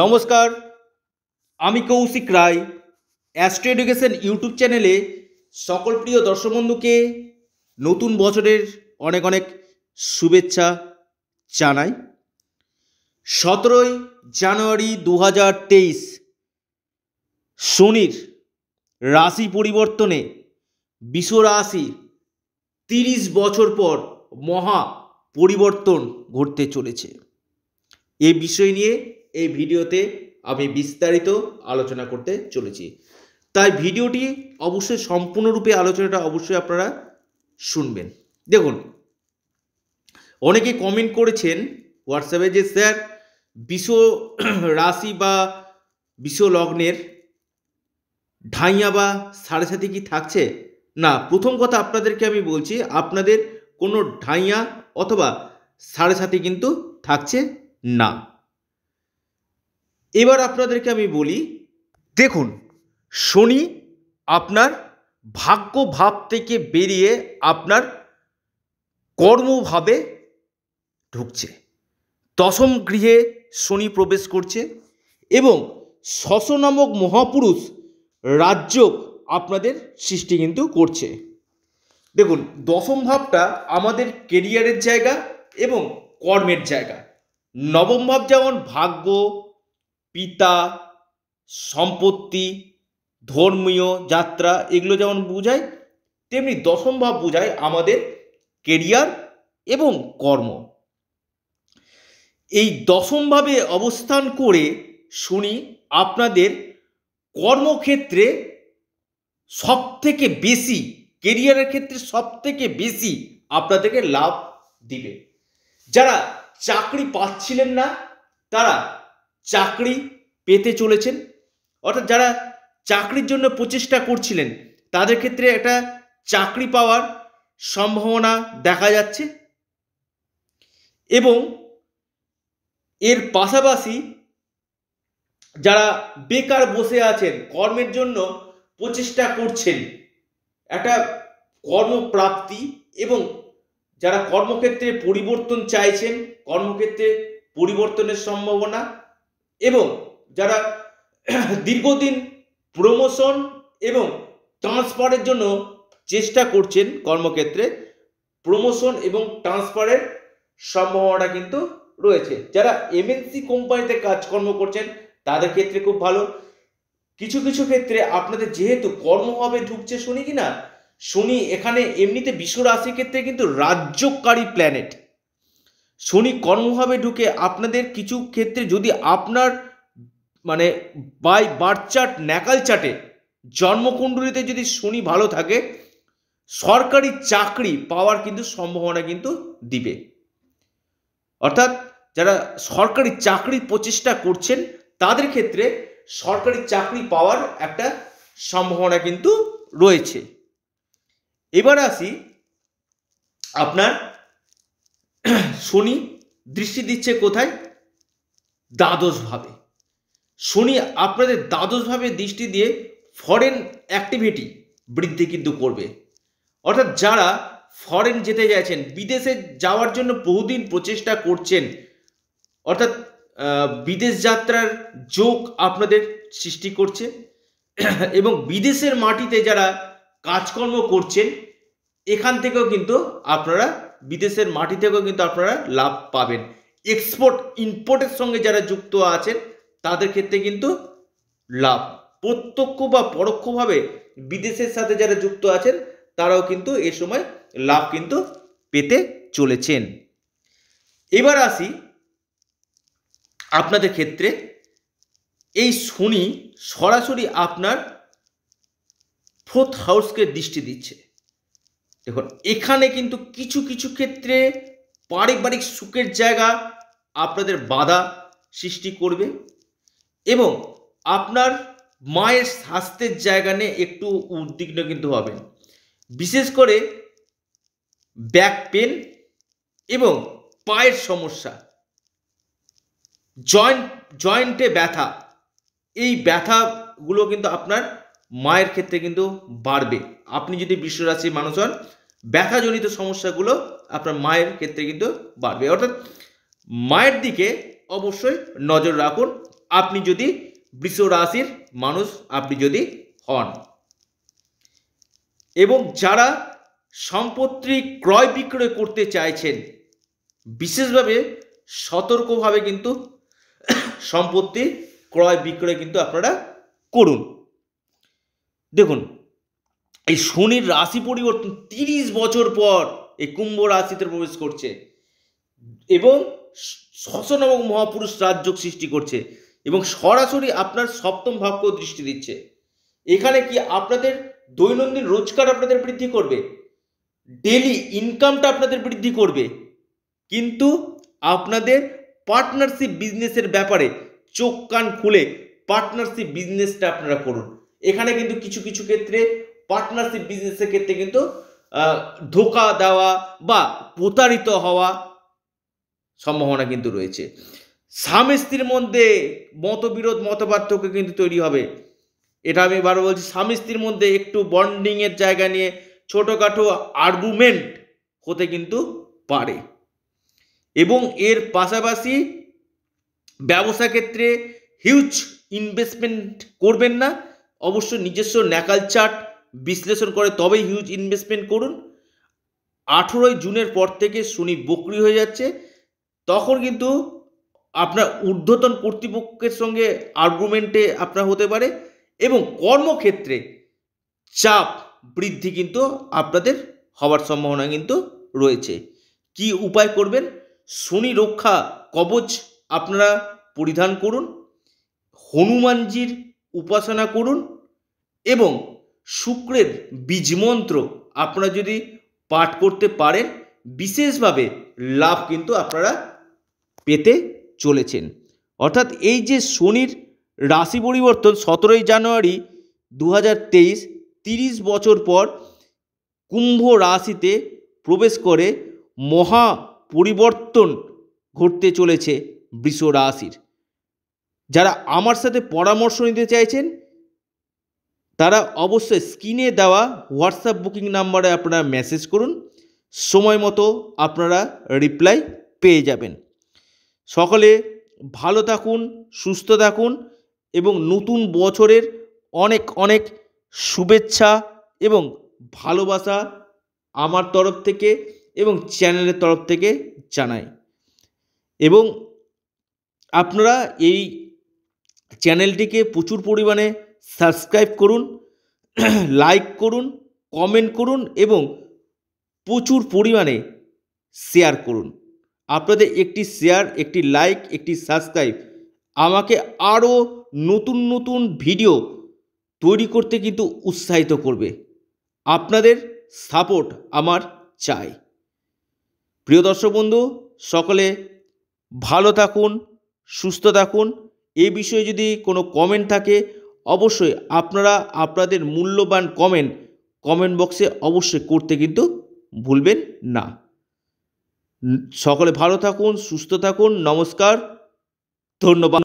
নমস্কার আমি Koushik Roy astro education YouTube চ্যানেলে সকল প্রিয় দর্শক বন্ধুকে নতুন বছরের অনেক অনেক শুভেচ্ছা জানাই সতেরোই জানুয়ারি দু হাজার তেইশ শনির রাশি পরিবর্তনে বিশ্ব রাশি তিরিশ বছর পর মহা পরিবর্তন ঘটতে চলেছে এ বিষয় নিয়ে এই ভিডিওতে আমি বিস্তারিত আলোচনা করতে চলেছি তাই ভিডিওটি অবশ্যই সম্পূর্ণরূপে আলোচনাটা অবশ্যই আপনারা শুনবেন দেখুন অনেকে কমেন্ট করেছেন হোয়াটসঅ্যাপে যে স্যার বিশ্ব রাশি বা বিশ্ব লগ্নের ঢাইয়া বা সাড়ে সাথে কি থাকছে না প্রথম কথা আপনাদেরকে আমি বলছি আপনাদের কোনো ঢাইয়া অথবা সাড়ে সাথে কিন্তু থাকছে না এবার আপনাদেরকে আমি বলি দেখুন শনি আপনার ভাগ্য ভাব থেকে বেরিয়ে আপনার কর্মভাবে ঢুকছে দশম গৃহে শনি প্রবেশ করছে এবং শশ নামক মহাপুরুষ রাজ্য আপনাদের সৃষ্টি কিন্তু করছে দেখুন দশম ভাবটা আমাদের কেরিয়ারের জায়গা এবং কর্মের জায়গা নবম ভাব যেমন ভাগ্য পিতা সম্পত্তি ধর্মীয় যাত্রা এগুলো যেমন বোঝায় তেমনি দশম ভাব বোঝায় আমাদের কেরিয়ার এবং কর্ম এই দশমভাবে অবস্থান করে শুনি আপনাদের কর্মক্ষেত্রে সব থেকে বেশি কেরিয়ারের ক্ষেত্রে সব থেকে বেশি আপনাদেরকে লাভ দিবে যারা চাকরি পাচ্ছিলেন না তারা চাকরি পেতে চলেছেন অর্থাৎ যারা চাকরির জন্য প্রচেষ্টা করছিলেন তাদের ক্ষেত্রে একটা চাকরি পাওয়ার সম্ভাবনা দেখা যাচ্ছে এবং এর পাশাপাশি যারা বেকার বসে আছেন কর্মের জন্য প্রচেষ্টা করছেন একটা কর্মপ্রাপ্তি এবং যারা কর্মক্ষেত্রে পরিবর্তন চাইছেন কর্মক্ষেত্রে পরিবর্তনের সম্ভাবনা এবং যারা দীর্ঘদিন প্রমোশন এবং ট্রান্সফারের জন্য চেষ্টা করছেন কর্মক্ষেত্রে প্রমোশন এবং ট্রান্সফারের সম্ভাবনা কিন্তু রয়েছে যারা এমএনসি কোম্পানিতে কাজকর্ম করছেন তাদের ক্ষেত্রে খুব ভালো কিছু কিছু ক্ষেত্রে আপনাদের যেহেতু কর্মভাবে ঢুকছে শুনি কি না শুনি এখানে এমনিতে বিশ্ব রাশির ক্ষেত্রে কিন্তু রাজ্যকারী প্ল্যানেট শনি কর্মভাবে ঢুকে আপনাদের কিছু ক্ষেত্রে যদি আপনার মানে বাই বার চার্ট ন্যাকাল চার্টে জন্মকুণ্ডলিতে যদি শনি ভালো থাকে সরকারি চাকরি পাওয়ার কিন্তু সম্ভাবনা কিন্তু দিবে অর্থাৎ যারা সরকারি চাকরির প্রচেষ্টা করছেন তাদের ক্ষেত্রে সরকারি চাকরি পাওয়ার একটা সম্ভাবনা কিন্তু রয়েছে এবার আসি আপনার শনি দৃষ্টি দিচ্ছে কোথায় দ্বাদশভাবে শনি আপনাদের দ্বাদশভাবে দৃষ্টি দিয়ে ফরেন অ্যাক্টিভিটি বৃদ্ধি কিন্তু করবে অর্থাৎ যারা ফরেন যেতে চাইছেন বিদেশে যাওয়ার জন্য বহুদিন প্রচেষ্টা করছেন অর্থাৎ বিদেশ যাত্রার যোগ আপনাদের সৃষ্টি করছে এবং বিদেশের মাটিতে যারা কাজকর্ম করছেন এখান থেকেও কিন্তু আপনারা বিদেশের মাটি থেকেও কিন্তু আপনারা লাভ পাবেন এক্সপোর্ট ইম্পোর্টের সঙ্গে যারা যুক্ত আছেন তাদের ক্ষেত্রে কিন্তু লাভ প্রত্যক্ষ বা পরোক্ষভাবে বিদেশের সাথে যারা যুক্ত আছেন তারাও কিন্তু এ সময় লাভ কিন্তু পেতে চলেছেন এবার আসি আপনাদের ক্ষেত্রে এই শনি সরাসরি আপনার ফোর্থ হাউসকে দৃষ্টি দিচ্ছে দেখুন এখানে কিন্তু কিছু কিছু ক্ষেত্রে পারিবারিক সুখের জায়গা আপনাদের বাধা সৃষ্টি করবে এবং আপনার মায়ের স্বাস্থ্যের জায়গা নিয়ে একটু উদ্বিগ্ন কিন্তু হবেন বিশেষ করে ব্যাক পেন এবং পায়ের সমস্যা জয়েন্ট জয়েন্টে ব্যথা এই ব্যথাগুলো কিন্তু আপনার মায়ের ক্ষেত্রে কিন্তু বাড়বে আপনি যদি বিশ্বরাশির মানুষ হন ব্যথাজনিত সমস্যাগুলো আপনার মায়ের ক্ষেত্রে কিন্তু বাড়বে অর্থাৎ মায়ের দিকে অবশ্যই নজর রাখুন আপনি যদি বৃষ রাশির মানুষ আপনি যদি হন এবং যারা সম্পত্তি ক্রয় বিক্রয় করতে চাইছেন বিশেষভাবে সতর্কভাবে কিন্তু সম্পত্তি ক্রয় বিক্রয় কিন্তু আপনারা করুন দেখুন এই শনির রাশি পরিবর্তন তিরিশ বছর পর এই কুম্ভ রাশিতে প্রবেশ করছে এবং শশন এবং মহাপুরুষ রাজযোগ সৃষ্টি করছে এবং সরাসরি আপনার সপ্তম ভাবকেও দৃষ্টি দিচ্ছে এখানে কি আপনাদের দৈনন্দিন রোজগার আপনাদের বৃদ্ধি করবে ডেলি ইনকামটা আপনাদের বৃদ্ধি করবে কিন্তু আপনাদের পার্টনারশিপ বিজনেসের ব্যাপারে চোখ কান খুলে পার্টনারশিপ বিজনেসটা আপনারা করুন এখানে কিন্তু কিছু কিছু ক্ষেত্রে পার্টনারশিপ বিজনেসের ক্ষেত্রে কিন্তু ধোকা দেওয়া বা প্রতারিত হওয়া সম্ভাবনা কিন্তু রয়েছে স্বামী স্ত্রীর মধ্যে মতবিরোধ মতপার্থক্য কিন্তু তৈরি হবে এটা আমি বারো বলছি স্বামী স্ত্রীর মধ্যে একটু বন্ডিংয়ের জায়গা নিয়ে ছোটোখাটো আর্গুমেন্ট হতে কিন্তু পারে এবং এর পাশাপাশি ব্যবসা ক্ষেত্রে হিউজ ইনভেস্টমেন্ট করবেন না অবশ্য নিজস্ব ন্যাকাল চার্ট বিশ্লেষণ করে তবেই হিউজ ইনভেস্টমেন্ট করুন আঠেরোই জুনের পর থেকে শনি বকরি হয়ে যাচ্ছে তখন কিন্তু আপনার ঊর্ধ্বতন কর্তৃপক্ষের সঙ্গে আর্গুমেন্টে আপনার হতে পারে এবং কর্মক্ষেত্রে চাপ বৃদ্ধি কিন্তু আপনাদের হওয়ার সম্ভাবনা কিন্তু রয়েছে কি উপায় করবেন শনি রক্ষা কবচ আপনারা পরিধান করুন হনুমানজির উপাসনা করুন এবং শুক্রের বীজমন্ত্র আপনারা যদি পাঠ করতে পারেন বিশেষভাবে লাভ কিন্তু আপনারা পেতে চলেছেন অর্থাৎ এই যে শনির রাশি পরিবর্তন সতেরোই জানুয়ারি দু হাজার তেইশ তিরিশ বছর পর কুম্ভ রাশিতে প্রবেশ করে মহা পরিবর্তন ঘটতে চলেছে বৃষ রাশির যারা আমার সাথে পরামর্শ নিতে চাইছেন তারা অবশ্যই স্ক্রিনে দেওয়া হোয়াটসঅ্যাপ বুকিং নাম্বারে আপনারা মেসেজ করুন সময় মতো আপনারা রিপ্লাই পেয়ে যাবেন সকলে ভালো থাকুন সুস্থ থাকুন এবং নতুন বছরের অনেক অনেক শুভেচ্ছা এবং ভালোবাসা আমার তরফ থেকে এবং চ্যানেলের তরফ থেকে জানাই এবং আপনারা এই চ্যানেলটিকে প্রচুর পরিমাণে সাবস্ক্রাইব করুন লাইক করুন কমেন্ট করুন এবং প্রচুর পরিমাণে শেয়ার করুন আপনাদের একটি শেয়ার একটি লাইক একটি সাবস্ক্রাইব আমাকে আরও নতুন নতুন ভিডিও তৈরি করতে কিন্তু উৎসাহিত করবে আপনাদের সাপোর্ট আমার চাই প্রিয় দর্শক বন্ধু সকলে ভালো থাকুন সুস্থ থাকুন এ বিষয়ে যদি কোনো কমেন্ট থাকে অবশ্যই আপনারা আপনাদের মূল্যবান কমেন্ট কমেন্ট বক্সে অবশ্যই করতে কিন্তু ভুলবেন না সকলে ভালো থাকুন সুস্থ থাকুন নমস্কার ধন্যবাদ